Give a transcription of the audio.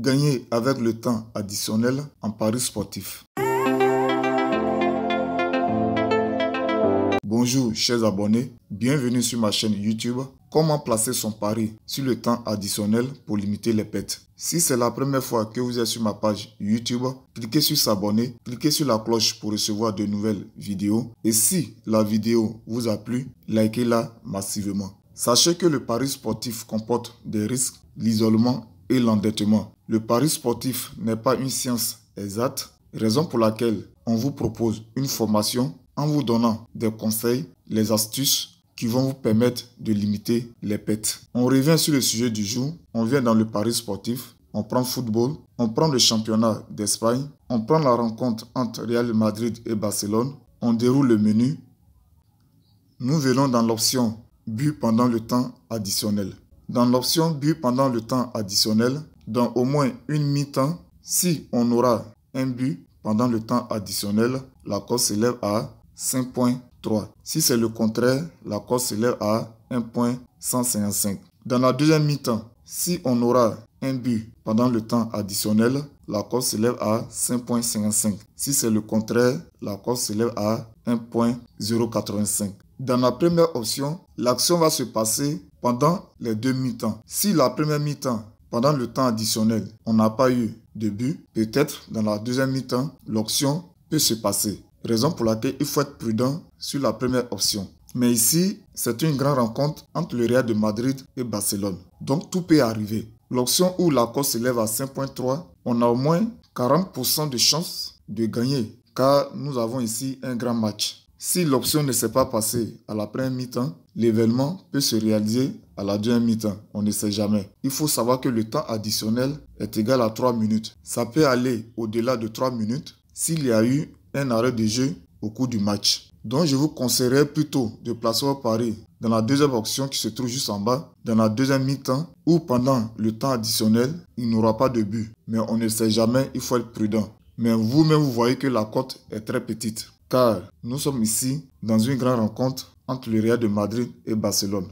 Gagner avec le temps additionnel en paris sportif. Bonjour chers abonnés, bienvenue sur ma chaîne YouTube. Comment placer son pari sur le temps additionnel pour limiter les pertes Si c'est la première fois que vous êtes sur ma page YouTube, cliquez sur s'abonner, cliquez sur la cloche pour recevoir de nouvelles vidéos. Et si la vidéo vous a plu, likez-la massivement. Sachez que le pari sportif comporte des risques, l'isolement et l'endettement. Le pari sportif n'est pas une science exacte, raison pour laquelle on vous propose une formation en vous donnant des conseils, les astuces qui vont vous permettre de limiter les pertes. On revient sur le sujet du jour, on vient dans le pari sportif, on prend football, on prend le championnat d'Espagne, on prend la rencontre entre Real Madrid et Barcelone, on déroule le menu. Nous venons dans l'option but pendant le temps additionnel dans l'option but pendant le temps additionnel dans au moins une mi-temps. Si on aura un but pendant le temps additionnel, la cote s'élève à 5.3. Si c'est le contraire, la cote s'élève à 1.155. Dans la deuxième mi-temps, si on aura un but pendant le temps additionnel, la cote s'élève à 5.55. Si c'est le contraire, la cote s'élève à 1.085. Dans la première option, l'action va se passer pendant les deux mi-temps. Si la première mi-temps, pendant le temps additionnel, on n'a pas eu de but, peut-être dans la deuxième mi-temps, l'option peut se passer. Raison pour laquelle il faut être prudent sur la première option. Mais ici, c'est une grande rencontre entre le Real de Madrid et Barcelone. Donc tout peut arriver. L'option où l'accord s'élève à 5.3, on a au moins 40% de chance de gagner car nous avons ici un grand match. Si l'option ne s'est pas passée à la première mi-temps, l'événement peut se réaliser à la deuxième mi-temps. On ne sait jamais. Il faut savoir que le temps additionnel est égal à 3 minutes. Ça peut aller au-delà de 3 minutes s'il y a eu un arrêt de jeu au cours du match. Donc je vous conseillerais plutôt de placer au pari dans la deuxième option qui se trouve juste en bas, dans la deuxième mi-temps, ou pendant le temps additionnel, il n'aura pas de but. Mais on ne sait jamais, il faut être prudent. Mais vous-même, vous voyez que la cote est très petite car nous sommes ici dans une grande rencontre entre le Real de Madrid et Barcelone.